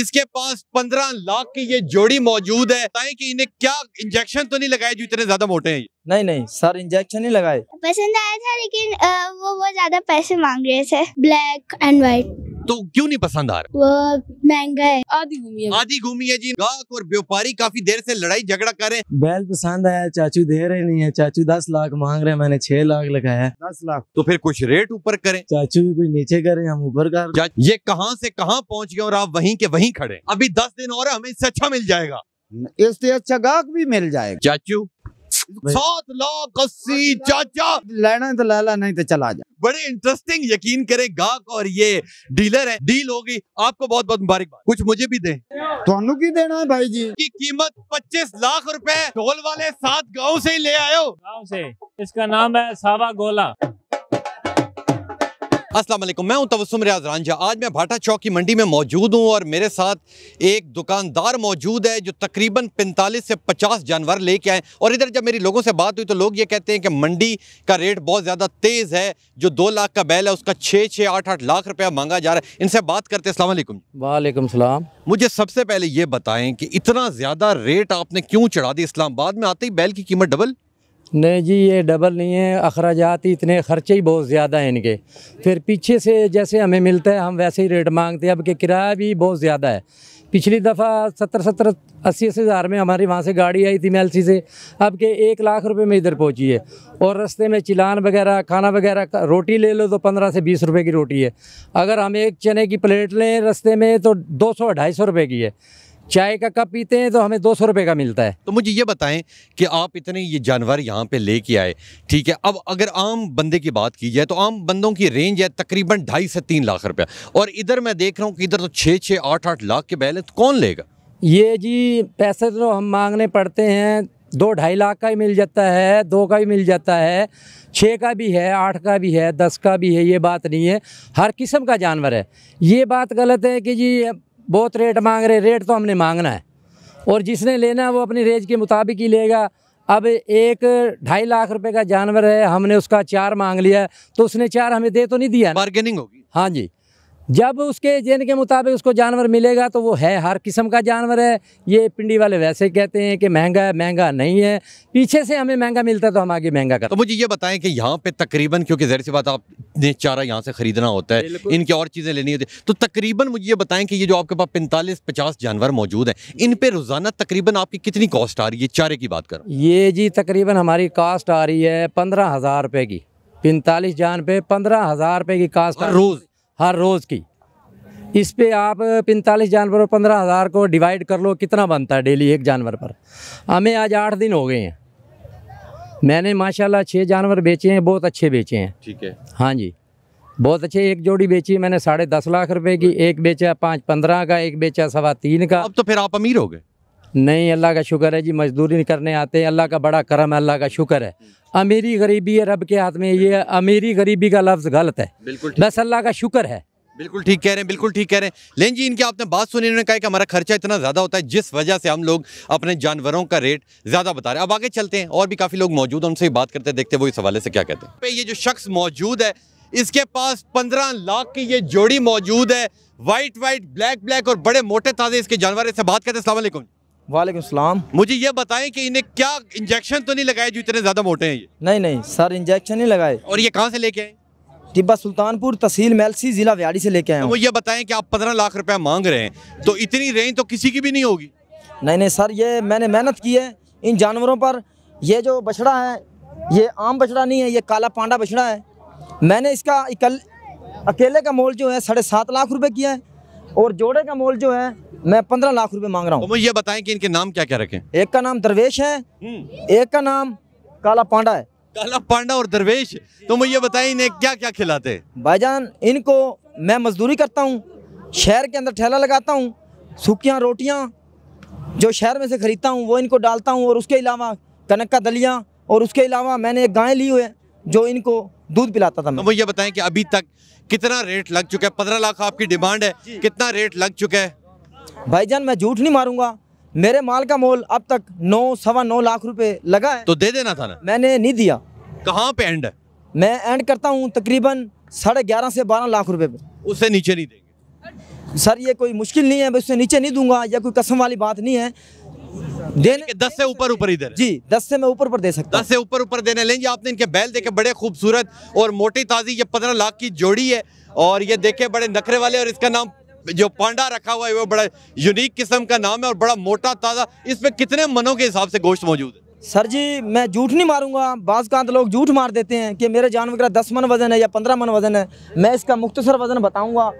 इसके पास पंद्रह लाख की ये जोड़ी मौजूद है ताकि कि इन्हें क्या इंजेक्शन तो नहीं लगाए जो इतने ज्यादा मोटे हैं नहीं नहीं सर इंजेक्शन नहीं लगाए पसंद आया था लेकिन वो बहुत ज्यादा पैसे मांग रहे थे ब्लैक एंड व्हाइट तो क्यों नहीं पसंद आ रहा महंगा है आधी घूमी है आधी घूमी है जी ग्राहक और व्यापारी काफी देर से लड़ाई झगड़ा कर रहे हैं बैल पसंद आया चाचू दे रहे नहीं है चाचू दस लाख मांग रहे हैं मैंने छह लाख लगाया दस लाख तो फिर कुछ रेट ऊपर करें चाचू भी कुछ नीचे करें हम ऊपर कर ये कहाँ से कहाँ पहुँच गए और आप वही के वही खड़े अभी दस दिन और हमें इससे अच्छा मिल जाएगा इससे अच्छा गाक भी मिल जाएगा चाचू सात लाख अस्सी चाचा लेना है तो ला नहीं तो चला जा बड़े इंटरेस्टिंग यकीन करे गाहक और ये डीलर है डील होगी आपको बहुत बहुत मुबारक कुछ मुझे भी दे तो की देना है भाई जी की कीमत 25 लाख रुपए ढोल वाले सात गांव से ही ले आयो गाँव से इसका नाम है सावा गोला असल मैं हूं तबसम रियाज रांझा आज मैं भाटा चौक की मंडी में मौजूद हूं और मेरे साथ एक दुकानदार मौजूद है जो तकरीबन 45 से 50 जानवर लेके आए और इधर जब मेरी लोगों से बात हुई तो लोग ये कहते हैं कि मंडी का रेट बहुत ज़्यादा तेज़ है जो दो लाख का बैल है उसका छः छः आठ आठ लाख रुपया मांगा जा रहा है इनसे बात करते हैं वालेकुम सलाम मुझे सबसे पहले ये बताएं कि इतना ज़्यादा रेट आपने क्यों चढ़ा दी इस्लामाबाद में आते ही बैल की कीमत डबल नहीं जी ये डबल नहीं है अखराजात ही इतने ख़र्चे ही बहुत ज़्यादा हैं इनके फिर पीछे से जैसे हमें मिलता है हम वैसे ही रेट मांगते हैं अब के किराया भी बहुत ज़्यादा है पिछली दफ़ा सत्तर सत्तर अस्सी अस्सी हज़ार में हमारी वहाँ से गाड़ी आई थी मेलसी से अब के एक लाख रुपए में इधर पहुँची है और रस्ते में चिलान वगैरह खाना वगैरह रोटी ले लो तो पंद्रह से बीस रुपए की रोटी है अगर हम एक चने की प्लेट लें रस्ते में तो दो सौ ढाई सौ रुपये की है चाय का कप पीते हैं तो हमें दो सौ रुपये का मिलता है तो मुझे ये बताएं कि आप इतने ये जानवर यहाँ पे लेके आए ठीक है अब अगर आम बंदे की बात की जाए तो आम बंदों की रेंज है तकरीबन ढाई से तीन लाख रुपया और इधर मैं देख रहा हूँ कि इधर तो छः छः आठ आठ लाख के बैलेंस तो कौन लेगा ये जी पैसे तो हम मांगने पड़ते हैं दो ढाई लाख का ही मिल जाता है दो का भी मिल जाता है छः का भी है आठ का भी है दस का भी है ये बात नहीं है हर किस्म का जानवर है ये बात गलत है कि जी बहुत रेट मांग रहे रेट तो हमने मांगना है और जिसने लेना है वो अपनी रेंज के मुताबिक ही लेगा अब एक ढाई लाख रुपए का जानवर है हमने उसका चार मांग लिया तो उसने चार हमें दे तो नहीं दिया बार्गेनिंग होगी हाँ जी जब उसके जेन के मुताबिक उसको जानवर मिलेगा तो वो है हर किस्म का जानवर है ये पिंडी वाले वैसे कहते हैं कि महंगा है महंगा नहीं है पीछे से हमें महंगा मिलता है तो हम आगे महंगा करते तो मुझे ये बताएं कि यहाँ पे तकरीबन क्योंकि जहर सी बात आपने चारा यहाँ से ख़रीदना होता है इनकी और चीज़ें लेनी होती है तो तकरीबन मुझे ये बताएं कि ये जो आपके पास पैंतालीस पचास जानवर मौजूद हैं इन पर रोज़ाना तकरीबन आपकी कितनी कॉस्ट आ रही है चारे की बात करूँ ये जी तकरीबन हमारी कास्ट आ रही है पंद्रह हज़ार रुपये की पैंतालीस जान पे पंद्रह हज़ार रुपये की कास्ट रोज़ हर रोज़ की इस पर आप पैंतालीस जानवरों पंद्रह हज़ार को डिवाइड कर लो कितना बनता है डेली एक जानवर पर हमें आज आठ दिन हो गए हैं मैंने माशाल्लाह छः जानवर बेचे हैं बहुत अच्छे बेचे हैं ठीक है हाँ जी बहुत अच्छे एक जोड़ी बेची मैंने साढ़े दस लाख रुपए की एक बेचा पाँच पंद्रह का एक बेचा सवा तीन का अब तो फिर आप अमीर हो गए नहीं अल्लाह का शुक्र है जी मजदूरी करने आते हैं अल्लाह का बड़ा करम है अल्लाह का शुक्र है हम्म। अमीरी गरीबी है रब के हाथ में ये अमीरी गरीबी का लफ्ज़ गलत है बिल्कुल बस अल्लाह का शुक्र है बिल्कुल ठीक कह रहे हैं बिल्कुल ठीक कह रहे हैं लेन जी इनकी आपने बात सुनी इन्होंने कहा कि हमारा खर्चा इतना ज़्यादा होता है जिस वजह से हम लोग अपने जानवरों का रेट ज़्यादा बता रहे हैं अब आगे चलते हैं और भी काफ़ी लोग मौजूद हैं उनसे बात करते हैं देखते हैं वो इस हवाले से क्या कहते हैं ये जो शख्स मौजूद है इसके पास पंद्रह लाख की ये जोड़ी मौजूद है वाइट वाइट ब्लैक ब्लैक और बड़े मोटे ताज़े इसके जानवर इससे बात करते हैं अलैक्म वाले सलाम मुझे ये बताएं कि इन्हें क्या इंजेक्शन तो नहीं लगाए जो इतने ज़्यादा मोटे हैं ये नहीं नहीं सर इंजेक्शन नहीं लगाए और ये कहाँ से लेके आए टिब्बा सुल्तानपुर तहसील मेलसी ज़िला व्याड़ी से लेके आए तो वो ये बताएं कि आप पंद्रह लाख रुपया मांग रहे हैं तो इतनी रेंज तो किसी की भी नहीं होगी नहीं नहीं सर ये मैंने मेहनत की है इन जानवरों पर ये जो बछड़ा है ये आम बछड़ा नहीं है ये काला पांडा बछड़ा है मैंने इसका अकेले का मोल जो है साढ़े सात लाख रुपये किया है और जोड़े का मोल जो है मैं पंद्रह लाख रुपए मांग रहा हूँ तो ये बताएं कि इनके नाम क्या क्या रखें एक का नाम दरवेश है हम्म। एक का नाम काला पांडा है काला पांडा और दरवेश तो मुझे बताएं इन्हें क्या क्या खिलाते भाईजान इनको मैं मजदूरी करता हूँ शहर के अंदर ठेला लगाता हूँ सूखियाँ रोटियाँ जो शहर में से ख़रीदता हूँ वो इनको डालता हूँ और उसके अलावा कनक का दलिया और उसके अलावा मैंने एक गाय ली हुई है जो इनको दूध पिलाता था मैं। तो मुझे बताएं कि अभी तक कितना रेट लग चुका है पंद्रह लाख आपकी डिमांड है कितना रेट लग चुका है भाईजान मैं झूठ नहीं मारूंगा मेरे माल का मोल अब तक नौ सवा नौ लाख रुपए लगा है तो दे देना था ना मैंने नहीं दिया कहाँ पे एंड है मैं एंड करता हूँ तकरीबन साढ़े ग्यारह से बारह लाख रुपए पे उससे नीचे नहीं देंगे सर ये कोई मुश्किल नहीं है मैं उससे नीचे नहीं दूंगा या कोई कसम वाली बात नहीं है देने दस से ऊपर ऊपर इधर जी दस से मैं ऊपर ऊपर दे सकता दस से ऊपर ऊपर देने लेंगे आपने इनके बैल देखे बड़े खूबसूरत और मोटी ताज़ी ये पंद्रह लाख की जोड़ी है और ये देखे बड़े नखरे वाले और इसका नाम जो पांडा रखा हुआ है वो बड़ा यूनिक किस्म का नाम है और बड़ा मोटा ताज़ा इसमें कितने मनों के हिसाब से गोश्त मौजूद है सर जी मैं झूठ नहीं मारूंगा बाज़ कांत लोग झूठ मार देते हैं कि मेरे जानवर का दस मन वज़न है या पंद्रह मन वज़न है मैं इसका मुख्तसर वज़न बताऊंगा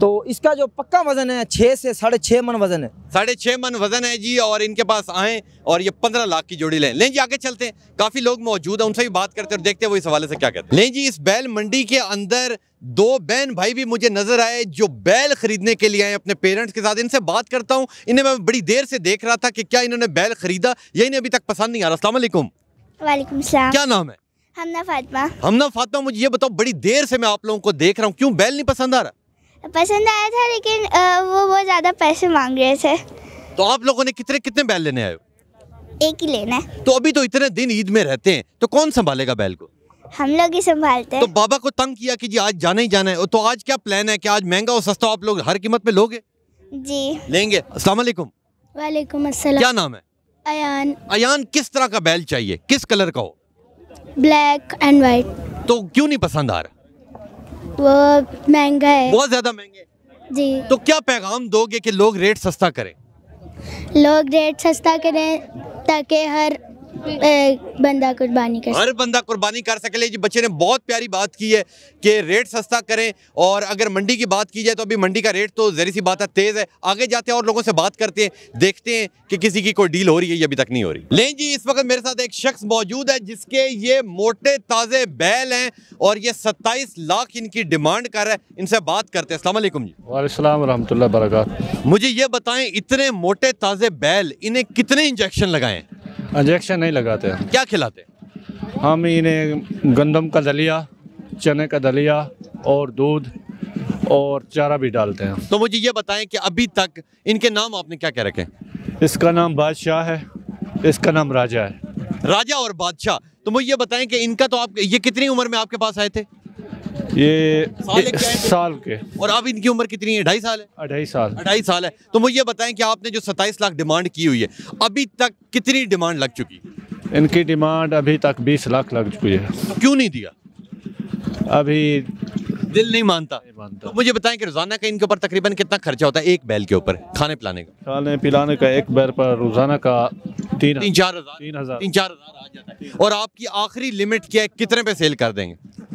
तो इसका जो पक्का वजन है छः से साढ़े छः मन वजन है साढ़े छः मन वजन है जी और इनके पास आएँ और ये पंद्रह लाख की जोड़ी लें लें जी आगे चलते हैं काफ़ी लोग मौजूद हैं उनसे भी बात करते हैं और देखते हैं वो इस हवाले से क्या कहते हैं लें जी इस बैल मंडी के अंदर दो बहन भाई भी मुझे नजर आए जो बैल खरीदने के लिए आए अपने पेरेंट्स के साथ इनसे बात करता हूँ इन्हें मैं बड़ी देर से देख रहा था कि क्या इन्होंने बैल खरीदा या इन्हें अभी तक पसंद नहीं आ रहा असलम क्या नाम है हमना फातिमा हमना फातमा मुझे ये बताओ बड़ी देर से मैं आप लोगों को देख रहा हूँ क्यों बैल नहीं पसंद आ रहा पसंद आया था लेकिन वो बहुत ज़्यादा पैसे मांग रहे थे तो आप लोगों ने कितने कितने बैल लेने आए एक ही लेना है तो अभी तो इतने दिन ईद में रहते हैं तो कौन संभालेगा बैल को हम लोग ही संभालते हैं तो बाबा को तंग किया कि जी आज जाना ही जाना है तो आज क्या प्लान है कि आज महंगा और सस्ता आप लोग हर कीमत पे लोगे जी लेंगे असलाकुम वालेकुम अस्सलाम क्या नाम है अयान अयान किस तरह का बैल चाहिए किस कलर का हो ब्लैक एंड वाइट तो क्यों नहीं पसंद आ रहा वो महंगा है बहुत ज्यादा महंगे जी तो क्या पैगाम दोगे कि लोग रेट सस्ता करें लोग रेट सस्ता करें ताकि हर बंदा कुर्बानी कर हर बंदा कुर्बानी कर सके जी बच्चे ने बहुत प्यारी बात की है कि रेट सस्ता करें और अगर मंडी की बात की जाए तो अभी मंडी का रेट तो जहरी सी बात है तेज़ है आगे जाते हैं और लोगों से बात करते हैं देखते हैं कि किसी की कोई डील हो रही है अभी तक नहीं हो रही लेकिन जी इस वक्त मेरे साथ एक शख्स मौजूद है जिसके ये मोटे ताज़े बैल हैं और ये सत्ताईस लाख इनकी डिमांड कर रहे है इनसे बात करते हैं असल जी वालेकाम वरहमल मुझे ये बताएं इतने मोटे ताज़े बैल इन्हें कितने इंजेक्शन लगाएं इंजेक्शन नहीं लगाते हम क्या खिलाते हम इन्हें गंदम का दलिया चने का दलिया और दूध और चारा भी डालते हैं तो मुझे ये बताएं कि अभी तक इनके नाम आपने क्या क्या रखे इसका नाम बादशाह है इसका नाम राजा है राजा और बादशाह तो मुझे ये बताएं कि इनका तो आप ये कितनी उम्र में आपके पास आए थे ये तो- साल के और अब इनकी उम्र कितनी है ढाई साल है ढाई साल ढाई साल है तो मुझे बताएं कि आपने जो सत्ताईस लाख डिमांड की हुई है अभी तक कितनी डिमांड लग चुकी इनकी डिमांड अभी तक बीस लाख लग चुकी है क्यों नहीं दिया अभी दिल नहीं मानता नहीं मानता तो मुझे बताएं कि रोजाना का इनके ऊपर तकरीबन कितना खर्चा होता है एक बैल के ऊपर खाने पिलाने का खाने पिलाने का एक बैल पर रोजाना का तीन तीन चार हजार तीन हजार तीन चार हजार आ जाता है और आपकी आखिरी लिमिट क्या है कितने पे सेल कर देंगे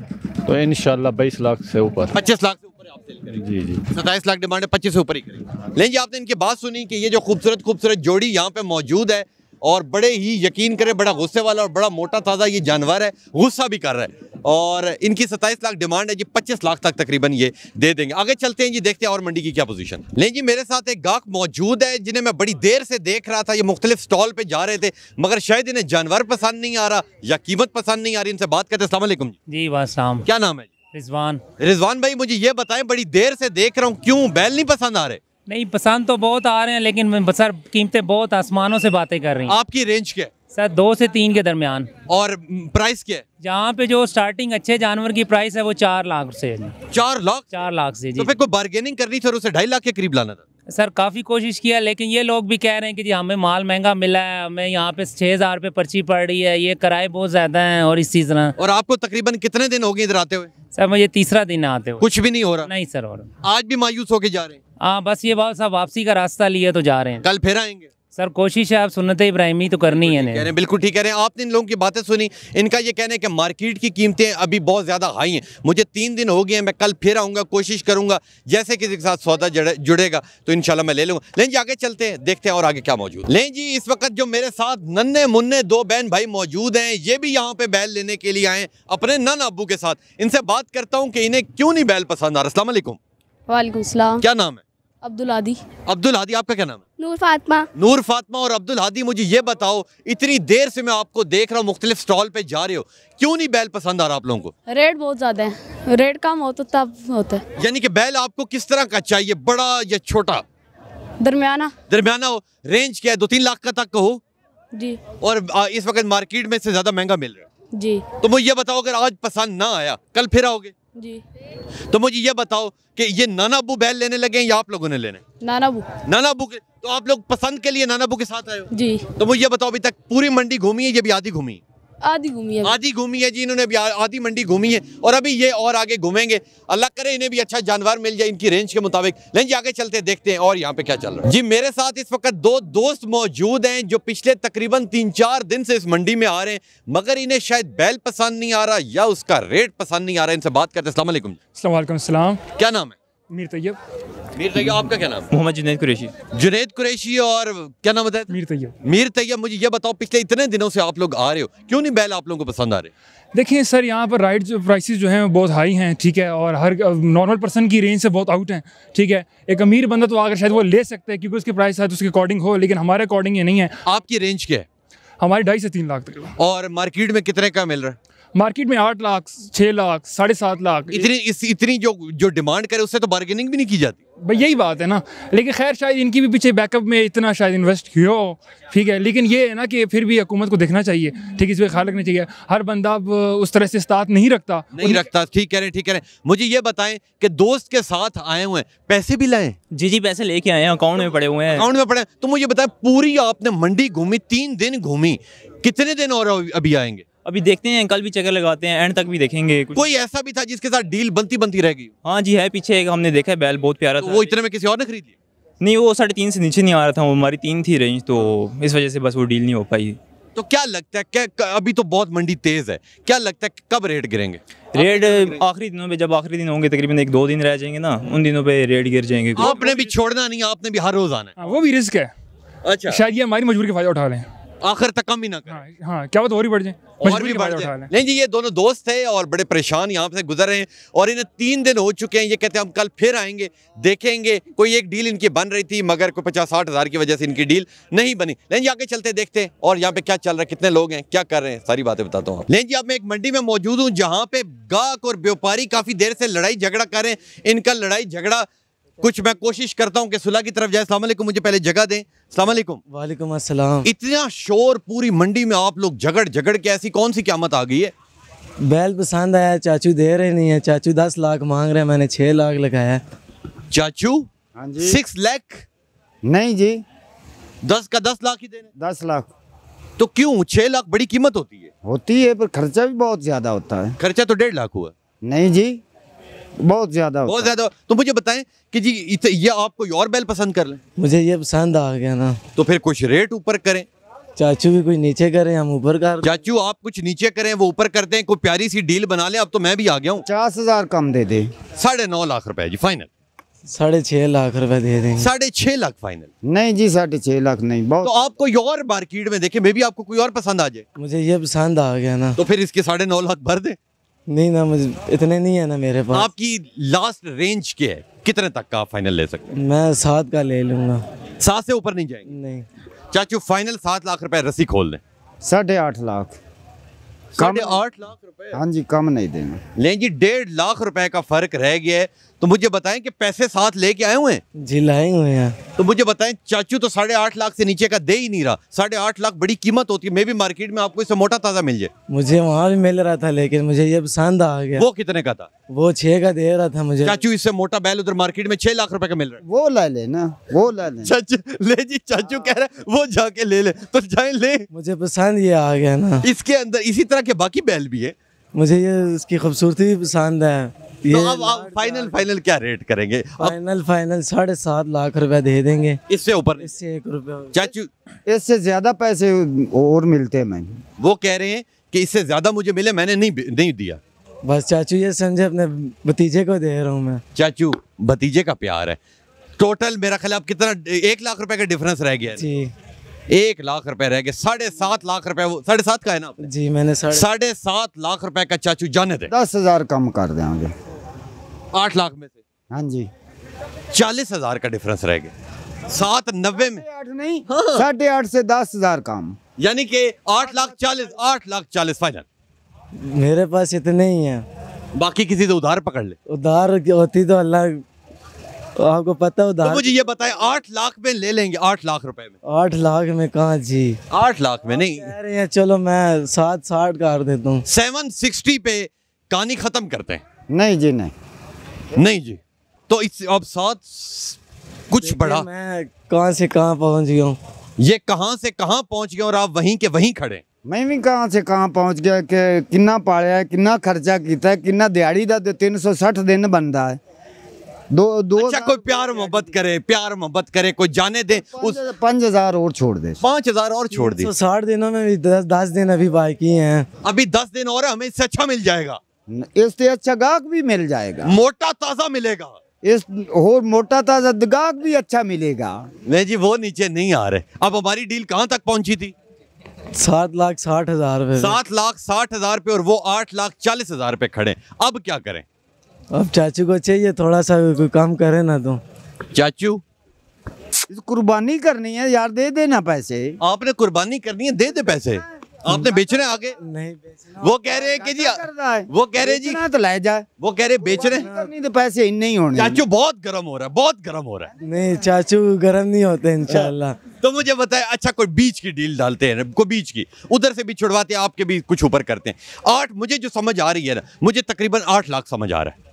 तो इन शाह बाईस लाख से ऊपर पच्चीस लाख से ऊपर आप जी जी सत्ताईस लाख डिमांड है पच्चीस से ऊपर ही करेंगे जी आपने इनकी बात सुनी कि ये जो खूबसूरत खूबसूरत जोड़ी यहाँ पे मौजूद है और बड़े ही यकीन करें बड़ा गुस्से वाला और बड़ा मोटा ताज़ा ये जानवर है गुस्सा भी कर रहा है और इनकी सत्ताईस लाख डिमांड है जी पच्चीस लाख तक तकरीबन ये दे देंगे आगे चलते हैं जी देखते हैं और मंडी की क्या पोजीशन नहीं जी मेरे साथ एक गाहक मौजूद है जिन्हें मैं बड़ी देर से देख रहा था ये मुख्तलिफ स्टॉल पर जा रहे थे मगर शायद इन्हें जानवर पसंद नहीं आ रहा या कीमत पसंद नहीं आ रही इनसे बात करते असलम जी वाम क्या नाम है रिजवान रिजवान भाई मुझे ये बताएं बड़ी देर से देख रहा हूँ क्यों बैल नहीं पसंद आ रहे नहीं पसंद तो बहुत आ रहे हैं लेकिन सर कीमतें बहुत आसमानों से बातें कर रही हैं आपकी रेंज क्या है सर दो से तीन के दरमियान और प्राइस क्या है जहाँ पे जो स्टार्टिंग अच्छे जानवर की प्राइस है वो चार लाख से चार लाख चार लाख से जी तो कोई बार्गेनिंग करनी थी और उसे ढाई लाख के करीब लाना था सर काफ़ी कोशिश किया लेकिन ये लोग भी कह रहे हैं कि जी हमें माल महंगा मिला है हमें यहाँ पे छः हज़ार रुपये पर्ची पड़ रही है ये किराए बहुत ज़्यादा हैं और इसी तरह और आपको तकरीबन कितने दिन हो गए इधर आते हुए सर मुझे तीसरा दिन आते हुए कुछ भी नहीं हो रहा नहीं सर हो रहा आज भी मायूस होके जा रहे हैं हाँ बस ये बात सब वापसी का रास्ता लिए तो जा रहे हैं कल फिर आएंगे सर कोशिश है आप सुनते इब्राहिमी तो करनी है कह रहे हैं बिल्कुल ठीक कह रहे हैं आपने इन लोगों की बातें सुनी इनका ये कहना है कि मार्केट की कीमतें अभी बहुत ज़्यादा हाई हैं मुझे तीन दिन हो गए हैं मैं कल फिर आऊँगा कोशिश करूँगा जैसे किसी के साथ सौदा जुड़ेगा तो इन मैं ले लूँगा लें जी आगे चलते हैं देखते हैं और आगे क्या मौजूद लें जी इस वक्त जो मेरे साथ नन्हे मुन्ने दो बहन भाई मौजूद हैं ये भी यहाँ पे बैल लेने के लिए आए अपने नन अबू के साथ इनसे बात करता हूँ कि इन्हें क्यों नहीं बैल पसंद आ रहा असल वाले क्या नाम है अब्दुल हादी अब्दुल हादी आपका क्या नाम है नूर फातमा नूर फातमा और अब्दुल हादी मुझे ये बताओ इतनी देर से मैं आपको देख रहा हूँ मुख्तलिफ स्टॉल पे जा रहे हो क्यों नहीं बैल पसंद आ रहा आप लोगों को रेट बहुत ज्यादा है रेट कम हो तो तब होता है यानी कि बैल आपको किस तरह का चाहिए बड़ा या छोटा दरमियाना दरमियाना हो रेंज क्या है दो तीन लाख का तक हो जी और इस वक्त मार्केट में से ज्यादा महंगा मिल रहा है जी तो मुझे ये बताओ अगर आज पसंद ना आया कल फिर आओगे जी तो मुझे ये बताओ कि ये नाना अबू बैल लेने लगे या आप लोगों ने लेने नाना अबू नाना अबू के तो आप लोग पसंद के लिए नाना अबू के साथ आए हो जी तो मुझे ये बताओ अभी तक पूरी मंडी घूमी है ये भी आधी घूमी आधी घूमी है आधी घूमी है जी इन्होंने अभी आधी मंडी घूमी है और अभी ये और आगे घूमेंगे अल्लाह करे इन्हें भी अच्छा जानवर मिल जाए इनकी रेंज के मुताबिक लेकिन जी आगे चलते देखते हैं और यहाँ पे क्या चल रहा है जी मेरे साथ इस वक्त दो दोस्त मौजूद हैं जो पिछले तकरीबन तीन चार दिन से इस मंडी में आ रहे हैं मगर इन्हें शायद बैल पसंद नहीं आ रहा या उसका रेट पसंद नहीं आ रहा है इनसे बात करते हैं क्या नाम है मीर तैयब मीर तैयब आपका क्या नाम मोहम्मद जुनेद कुरैशी जुनेद कुरैशी और क्या नाम बताया मीर तैयब मीर तैयब मुझे ये बताओ पिछले इतने दिनों से आप लोग आ रहे हो क्यों नहीं बैल आप लोगों को पसंद आ रहे देखिए सर यहाँ पर राइड जो प्राइसेस जो हैं बहुत हाई हैं ठीक है और हर नॉर्मल पर्सन की रेंज से बहुत आउट हैं ठीक है एक अमीर बंदा तो आकर शायद वो ले सकते हैं क्योंकि उसके प्राइस शायद तो उसके अकॉर्डिंग हो लेकिन हमारे अकॉर्डिंग ये नहीं है आपकी रेंज क्या है हमारी ढाई से तीन लाख तक और मार्केट में कितने का मिल रहा है मार्केट में आठ लाख छः लाख साढ़े सात लाख इतनी इस इतनी जो जो डिमांड करे उससे तो बार्गेनिंग भी नहीं की जाती भाई यही बात है ना लेकिन खैर शायद इनकी भी पीछे बैकअप में इतना शायद इन्वेस्ट किया हो ठीक है लेकिन ये है ना कि फिर भी हुकूमत को देखना चाहिए ठीक है इस पर ख्याल रखना चाहिए हर बंदा उस तरह से साथ नहीं रखता नहीं रखता ठीक कह रहे हैं ठीक कह रहे हैं मुझे ये बताएं कि दोस्त के साथ आए हुए हैं पैसे भी लाए जी जी पैसे लेके आए हैं अकाउंट में पड़े हुए हैं अकाउंट में पड़े तो मुझे बताएं पूरी आपने मंडी घूमी तीन दिन घूमी कितने दिन और अभी आएंगे अभी देखते हैं कल भी चक्कर लगाते हैं एंड तक भी देखेंगे कोई ऐसा भी था जिसके साथ डील बनती बनती रह गई हाँ जी है पीछे एक हमने देखा है बैल बहुत प्यारा तो था वो इतने में किसी और ने खरीद लिया नहीं वो साढ़े तीन से नीचे नहीं आ रहा था वो हमारी तीन थी रेंज तो इस वजह से बस वो डील नहीं हो पाई तो क्या लगता है क्या अभी तो बहुत मंडी तेज है क्या लगता है कब रेट गिरेंगे रेट आखिरी दिनों पे जब आखिरी दिन होंगे तकरीबन एक दो दिन रह जाएंगे ना उन दिनों पे रेट गिर जाएंगे आपने भी छोड़ना नहीं आपने भी हर रोज आना है हाँ, वो भी रिस्क है अच्छा शायद ये हमारी मजबूरी का फायदा उठा रहे हैं आखिर तक कम ही ना करें हाँ, हाँ क्या तो और ही बढ़ जाए और भी बढ़ जाए नहीं जी ये दोनों दोस्त थे और बड़े परेशान यहाँ से गुजर रहे हैं और इन्हें तीन दिन हो चुके हैं ये कहते हैं हम कल फिर आएंगे देखेंगे कोई एक डील इनकी बन रही थी मगर कोई पचास साठ हज़ार की वजह से इनकी डील नहीं बनी लेकिन जी आगे चलते देखते हैं और यहाँ पे क्या चल रहा है कितने लोग हैं क्या कर रहे हैं सारी बातें बताता हूँ लेकिन जी अब मैं एक मंडी में मौजूद हूँ जहाँ पे गाहक और व्यापारी काफ़ी देर से लड़ाई झगड़ा कर रहे हैं इनका लड़ाई झगड़ा कुछ मैं कोशिश करता हूँ कि सुलह की तरफ जाए सलामकुम मुझे पहले जगह दें सलामकुम वालेकुम अस्सलाम इतना शोर पूरी मंडी में आप लोग झगड़ झगड़ के ऐसी कौन सी क्यामत आ गई है बैल पसंद आया चाचू दे रहे नहीं है चाचू दस लाख मांग रहे हैं मैंने छः लाख लगाया चाचू हाँ जी सिक्स लाख नहीं जी दस का दस लाख ही देना दस लाख तो क्यों छः लाख बड़ी कीमत होती है होती है पर खर्चा भी बहुत ज्यादा होता है खर्चा तो डेढ़ लाख हुआ नहीं जी बहुत ज़्यादा बहुत ज़्यादा तो मुझे बताएं कि जी ये आप कोई और बैल पसंद कर लें मुझे ये पसंद आ गया ना तो फिर कुछ रेट ऊपर करें चाचू भी कुछ नीचे करें हम ऊपर कर चाचू आप कुछ नीचे करें वो ऊपर करते हैं कोई प्यारी सी डील बना लें अब तो मैं भी आ गया हूँ पचास हज़ार कम दे दे साढ़े नौ लाख रुपए जी फाइनल साढ़े छह लाख रुपए दे दे साढ़े छह लाख फाइनल नहीं जी साढ़े छह लाख नहीं बहुत तो आप कोई और मार्केट में देखे मे भी आपको कोई और पसंद आ जाए मुझे ये पसंद आ गया ना तो फिर इसके साढ़े नौ लाख भर दे नहीं ना मुझे इतने नहीं है ना मेरे पास आपकी लास्ट रेंज के है कितने तक का फाइनल ले सकते मैं सात का ले लूँगा सात से ऊपर नहीं जाएंगे नहीं चाचू फाइनल सात लाख रुपए रसी खोल दें साढ़े आठ लाख कम आठ लाख रुपए हाँ जी कम नहीं देंगे लें जी डेढ़ लाख रुपए का फर्क रह गया है तो मुझे बताएं कि पैसे साथ लेके आए हुए हैं जी लाए हुए हैं तो मुझे बताएं चाचू तो साढ़े आठ लाख से नीचे का दे ही नहीं रहा साढ़े आठ लाख बड़ी कीमत होती है मैं भी मार्केट में आपको इससे मोटा ताजा मिल जाए मुझे वहाँ भी मिल रहा था लेकिन मुझे ये पसंद आ गया वो कितने का था वो छह का दे रहा था मुझे चाचू इससे मोटा बैल उधर मार्केट में छह लाख रुपए का मिल रहा है वो ला लेना वो ला ले चाचू ले जी चाचू कह रहे वो जाके ले ले तो जाए ले मुझे पसंद ये आ गया ना इसके अंदर इसी तरह क्या बाकी बैल भी है मुझे ये इसकी खूबसूरती भी पसंद है तो अब आप फाइनल फाइनल क्या रेट करेंगे फाइनल फाइनल साढ़े सात लाख रुपए दे देंगे इससे ऊपर इससे एक रुपया चाचू इससे ज्यादा पैसे और मिलते हैं मैं वो कह रहे हैं कि इससे ज्यादा मुझे मिले मैंने नहीं नहीं दिया बस चाचू ये समझे अपने भतीजे को दे रहा हूँ मैं चाचू भतीजे का प्यार है टोटल मेरा ख्याल कितना एक लाख रुपए का डिफरेंस रह गया जी एक लाख रुपए रह गए साढ़े सात लाख रुपए वो साढ़े सात का है ना जी मैंने साढ़े सात लाख रुपए का चाचू जाने दे दस हजार कम कर देंगे आठ लाख में से हाँ जी चालीस हजार का डिफरेंस रह गए सात नब्बे में आठ नहीं हाँ। साढ़े आठ से दस हजार कम यानी कि आठ लाख चालीस आठ लाख चालीस फाइनल मेरे पास इतने ही है बाकी किसी से उधार पकड़ ले उधार होती तो अल्लाह तो आपको पता उधार तो मुझे ये बताए आठ लाख में ले लेंगे आठ लाख रुपए में आठ लाख में कहा जी आठ लाख में नहीं कह रहे हैं चलो मैं सात साठ कर देता हूँ सेवन सिक्सटी पे कहानी खत्म करते हैं नहीं जी नहीं नहीं जी तो इस अब सात कुछ बड़ा मैं कहाँ से कहाँ पहुँच गया हूँ ये कहाँ से कहाँ पहुँच गया और आप वहीं के वहीं खड़े मैं भी कहाँ से कहाँ पहुँच गया कि किन्ना पाया किन्ना खर्चा किया है किन्ना दिहाड़ी का तीन सौ सठ दिन बनता है दो दो अच्छा कोई प्यार मोहब्बत करे प्यार मोहब्बत करे कोई जाने दे तो उस पाँच हजार और छोड़ दे पाँच हजार और छोड़ दे साठ दिनों में भी दस दस दिन अभी बाकी हैं अभी दस दिन और हमें इससे अच्छा मिल जाएगा इससे अच्छा गाहक भी मिल जाएगा मोटा ताजा मिलेगा इस और मोटा ताजा गाहक भी अच्छा मिलेगा नहीं जी वो नीचे नहीं आ रहे अब हमारी डील कहाँ तक पहुँची थी सात लाख साठ हजार सात लाख साठ हजार पे और वो आठ लाख चालीस हजार पे खड़े अब क्या करें अब चाचू को चाहिए थोड़ा सा कोई काम करे ना तो चाचू कुर्बानी करनी है यार दे देना पैसे आपने कुर्बानी करनी है दे दे पैसे आपने बेचने आगे नहीं बेचना वो कह रहे हैं कि जी वो कह रहे जी तो लाया जाए वो कह रहे बेच रहे तो पैसे नहीं होने चाचू बहुत गर्म हो रहा है बहुत गर्म हो रहा है नहीं चाचू गर्म नहीं होते इनशाला तो मुझे बताए अच्छा कोई बीच की डील डालते हैं कोई बीच की उधर से भी छुड़वाते हैं आपके भी कुछ ऊपर करते हैं आठ मुझे जो समझ आ रही है ना मुझे तकरीबन आठ लाख समझ आ रहा है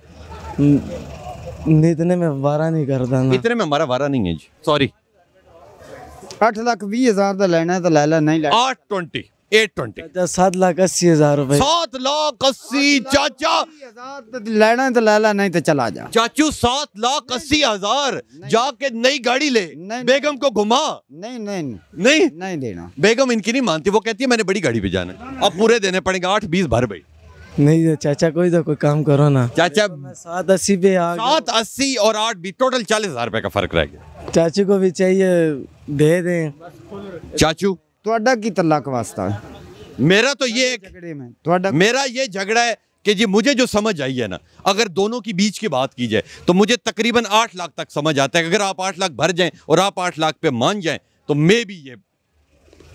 इतने में वारा नहीं करता ना इतने में हमारा वारा नहीं है जी सॉरी अठ लाख बीस हजार का तो लेना है तो ला ला नहीं ला आठ ट्वेंटी एट ट्वेंटी सात लाख अस्सी हजार रुपए सात लाख अस्सी चाचा तो लेना है तो ले ला नहीं तो चला जा चाचू सात लाख अस्सी हजार जाके नई गाड़ी ले बेगम को घुमा नहीं नहीं नहीं नहीं देना बेगम इनकी नहीं मानती वो कहती है मैंने बड़ी गाड़ी पे जाना है अब पूरे देने पड़ेंगे आठ बीस भर भाई नहीं चाचा कोई तो कोई काम करो ना चाचा सात अस्सी पे सात अस्सी और आठ भी टोटल चालीस हजार रुपए का फर्क रह गया चाचू को भी चाहिए दे दें चाचू थोड़ा की तलाक वास्ता मेरा तो ये झगड़े मेरा ये झगड़ा है कि जी मुझे जो समझ आई है ना अगर दोनों की बीच की बात की जाए तो मुझे तकरीबन आठ लाख तक समझ आता है अगर आप आठ लाख भर जाएं और आप आठ लाख पे मान जाएं तो मे भी ये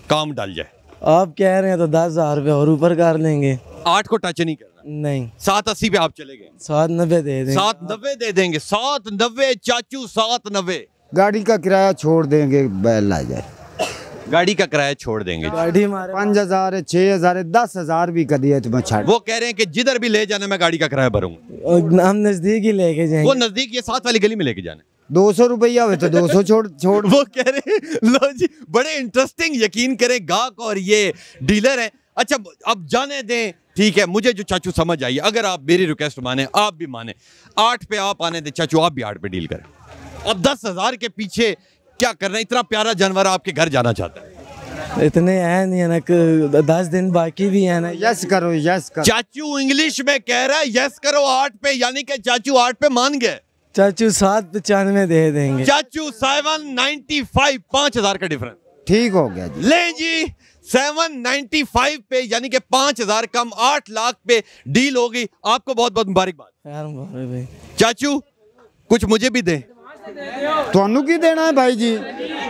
काम डाल जाए आप कह रहे हैं तो दस हजार रुपये और ऊपर कर लेंगे आठ को टच नहीं करना नहीं सात अस्सी पे आप चले गए सात नब्बे दे देंगे सात नब्बे दे देंगे सात नब्बे चाचू सात नब्बे गाड़ी का किराया छोड़ देंगे बैल आ जाए गाड़ी का किराया छोड़ देंगे गाड़ी पाँच हजार छह हजार दस हजार भी कर दिया तुम्हें तो छाड़ वो कह रहे हैं कि जिधर भी ले जाने मैं गाड़ी का किराया भरूंगा हम नजदीक ही लेके जाएंगे वो नजदीक ये साथ वाली गली में लेके जाने दो सौ रुपया हुए तो दो सौ छोड़ छोड़ वो कह रहे हैं लो जी बड़े इंटरेस्टिंग यकीन करें गाक और ये डीलर है अच्छा अब जाने दें ठीक है मुझे जो चाचू समझ आई अगर आप मेरी रिक्वेस्ट माने आप भी माने आठ पे आप आने दें चाचू आप भी आठ पे डील करें अब दस हज़ार के पीछे क्या करना इतना प्यारा जानवर आपके घर जाना चाहता है इतने हैं नहीं है ना दस दिन बाकी भी है ना यस करो यस करो चाचू इंग्लिश में कह रहा है यस करो आठ पे यानी कि चाचू आठ पे मान गए चाचू सात पचानवे दे देंगे चाचू सेवन नाइन्टी फाइव पाँच हजार का डिफरेंस ठीक हो गया जी ले जी फाइव पे यानी कि हजार कम आठ लाख पे डील होगी आपको बहुत बहुत मुबारक बात चाचू कुछ मुझे भी की देना है भाई जी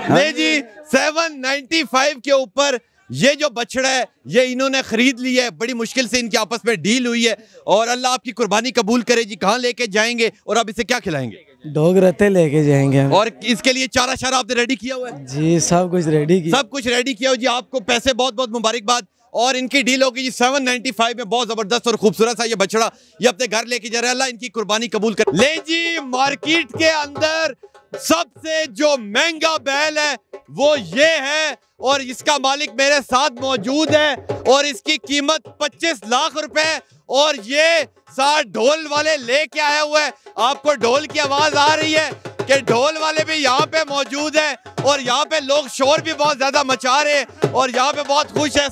ਭਾਈ जी सेवन ਜੀ फाइव के ऊपर ये जो बछड़ा है ये इन्होंने खरीद लिया है बड़ी मुश्किल से इनके आपस में डील हुई है और अल्लाह आपकी कुर्बानी कबूल करे जी कहाँ लेके जाएंगे और आप इसे क्या खिलाएंगे दो गरते लेके जाएंगे और इसके लिए चारा शारा आपने रेडी किया हुआ है जी सब कुछ रेडी किया सब कुछ रेडी किया हुआ जी आपको पैसे बहुत बहुत मुबारकबाद और इनकी डील होगी जी 795 में बहुत जबरदस्त और खूबसूरत सा ये बछड़ा ये अपने घर लेके जा रहा है अल्लाह इनकी कुर्बानी कबूल कर ले जी मार्केट के अंदर सबसे जो महंगा बैल है वो ये है और इसका मालिक मेरे साथ मौजूद है और इसकी कीमत 25 लाख रुपए और ये साथ ढोल वाले लेके आया हुआ है आपको ढोल की आवाज आ रही है कि ढोल वाले भी यहाँ पे मौजूद हैं और यहाँ पे लोग शोर भी बहुत ज्यादा मचा रहे हैं और यहाँ पे बहुत खुश है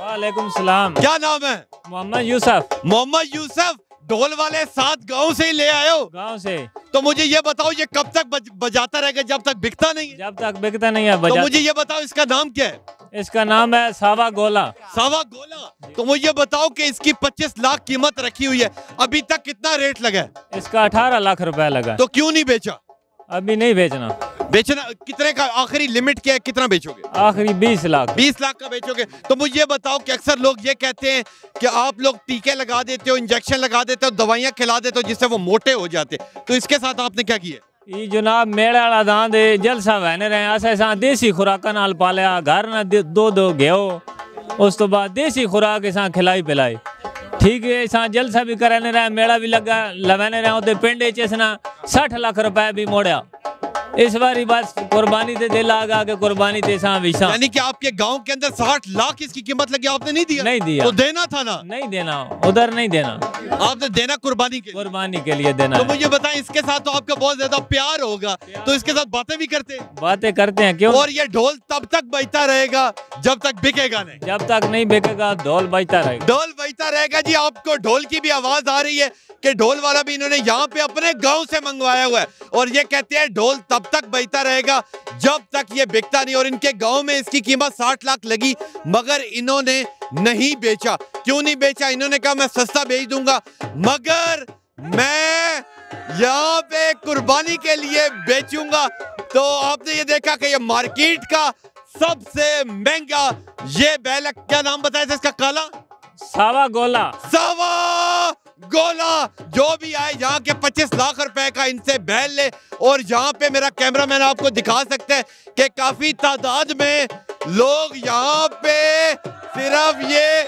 वालेकुम सलाम क्या नाम है मोहम्मद यूसुफ मोहम्मद यूसुफ ढोल वाले साथ गांव से ही ले आए हो गांव से तो मुझे ये बताओ ये कब तक बज, बजाता रहेगा जब तक बिकता नहीं जब तक बिकता नहीं है तो मुझे ये बताओ इसका नाम क्या है इसका नाम है सावा गोला सावा गोला तो मुझे बताओ कि इसकी 25 लाख कीमत रखी हुई है अभी तक कितना रेट लगा है इसका 18 लाख रुपए लगा तो क्यों नहीं बेचा अभी नहीं बेचना बेचना कितने का आखिरी लिमिट क्या है कितना बेचोगे आखिरी बीस लाख बीस लाख का बेचोगे तो मुझे बताओ कि अक्सर लोग ये कहते हैं कि आप लोग टीके लगा देते हो इंजेक्शन लगा देते हो दवाइयाँ खिला देते हो जिससे वो मोटे हो जाते तो इसके साथ आपने क्या किया ये जनाब मेले वाला दां दे जलसा वहने रहे अस ऐसा देसी खुराक नाल पालिया घर ना दो दो घ्यो उस तो बाद देसी खुराक ऐसा खिलाई पिलाई ठीक है ऐसा जलसा भी करने रहे मेला भी लगा लवाने रहे उते पिंड च सठ लख रुपये भी मोड़िया इस बारी बस कुर्बानी से दिल आगा के कुर्बानी दे हमेशा यानी कि आपके गांव के अंदर साठ लाख इसकी कीमत लगी आपने नहीं दिया नहीं दिया तो देना था ना नहीं देना उधर नहीं देना आपने देना कुर्बानी के कुर्बानी के लिए देना तो मुझे बताएं इसके साथ तो आपका बहुत ज्यादा प्यार होगा तो इसके साथ बातें भी करते हैं बातें करते हैं क्यों और ये ढोल तब तक बजता रहेगा जब तक बिकेगा नहीं जब तक नहीं बिकेगा ढोल बजता रहेगा ढोल बजता रहेगा जी आपको ढोल की भी आवाज आ रही है कि ढोल वाला भी इन्होंने यहाँ पे अपने गांव से मंगवाया हुआ है और ये कहते हैं ढोल तब तक बहता रहेगा जब तक ये बिकता नहीं और इनके गांव में इसकी कीमत साठ लाख लगी मगर इन्होंने नहीं बेचा क्यों नहीं बेचा इन्होंने कहा मैं सस्ता बेच दूंगा मगर मैं यहाँ पे कुर्बानी के लिए बेचूंगा तो आपने ये देखा कि ये मार्केट का सबसे महंगा ये बैलक क्या नाम बताया था इसका काला सावा गोला सावा गोला जो भी आए यहाँ के 25 लाख रुपए का इनसे बैल ले और यहाँ पे मेरा कैमरा मैन आपको दिखा सकता है कि काफी तादाद में लोग यहाँ पे सिर्फ ये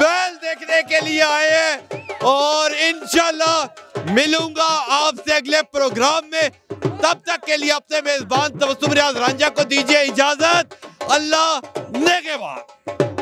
बैल देखने के लिए आए हैं और इनशाला मिलूंगा आपसे अगले प्रोग्राम में तब तक के लिए अपने मेजबान तबसुम रियाज रांझा को दीजिए इजाजत अल्लाह बाद